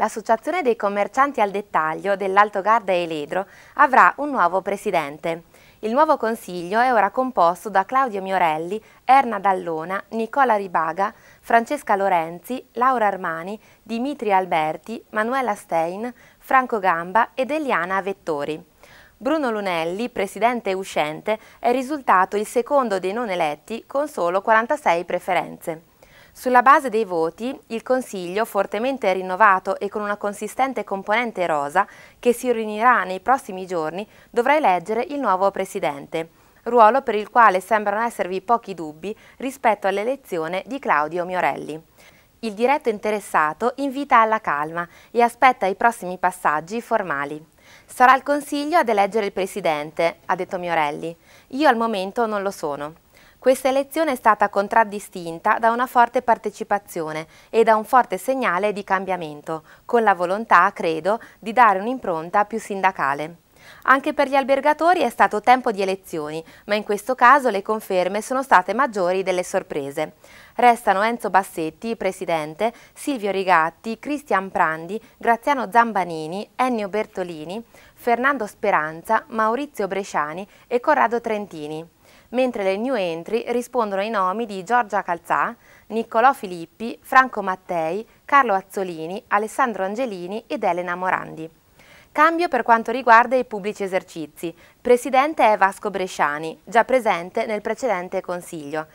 L'Associazione dei commercianti al dettaglio dell'Alto Garda e Ledro avrà un nuovo presidente. Il nuovo consiglio è ora composto da Claudio Miorelli, Erna Dallona, Nicola Ribaga, Francesca Lorenzi, Laura Armani, Dimitri Alberti, Manuela Stein, Franco Gamba ed Eliana Vettori. Bruno Lunelli, presidente uscente, è risultato il secondo dei non eletti con solo 46 preferenze. Sulla base dei voti, il Consiglio, fortemente rinnovato e con una consistente componente rosa, che si riunirà nei prossimi giorni, dovrà eleggere il nuovo Presidente, ruolo per il quale sembrano esservi pochi dubbi rispetto all'elezione di Claudio Miorelli. Il diretto interessato invita alla calma e aspetta i prossimi passaggi formali. Sarà il Consiglio ad eleggere il Presidente, ha detto Miorelli. Io al momento non lo sono. Questa elezione è stata contraddistinta da una forte partecipazione e da un forte segnale di cambiamento, con la volontà, credo, di dare un'impronta più sindacale. Anche per gli albergatori è stato tempo di elezioni, ma in questo caso le conferme sono state maggiori delle sorprese. Restano Enzo Bassetti, presidente, Silvio Rigatti, Cristian Prandi, Graziano Zambanini, Ennio Bertolini, Fernando Speranza, Maurizio Bresciani e Corrado Trentini mentre le new entry rispondono ai nomi di Giorgia Calzà, Niccolò Filippi, Franco Mattei, Carlo Azzolini, Alessandro Angelini ed Elena Morandi. Cambio per quanto riguarda i pubblici esercizi. Presidente è Vasco Bresciani, già presente nel precedente Consiglio.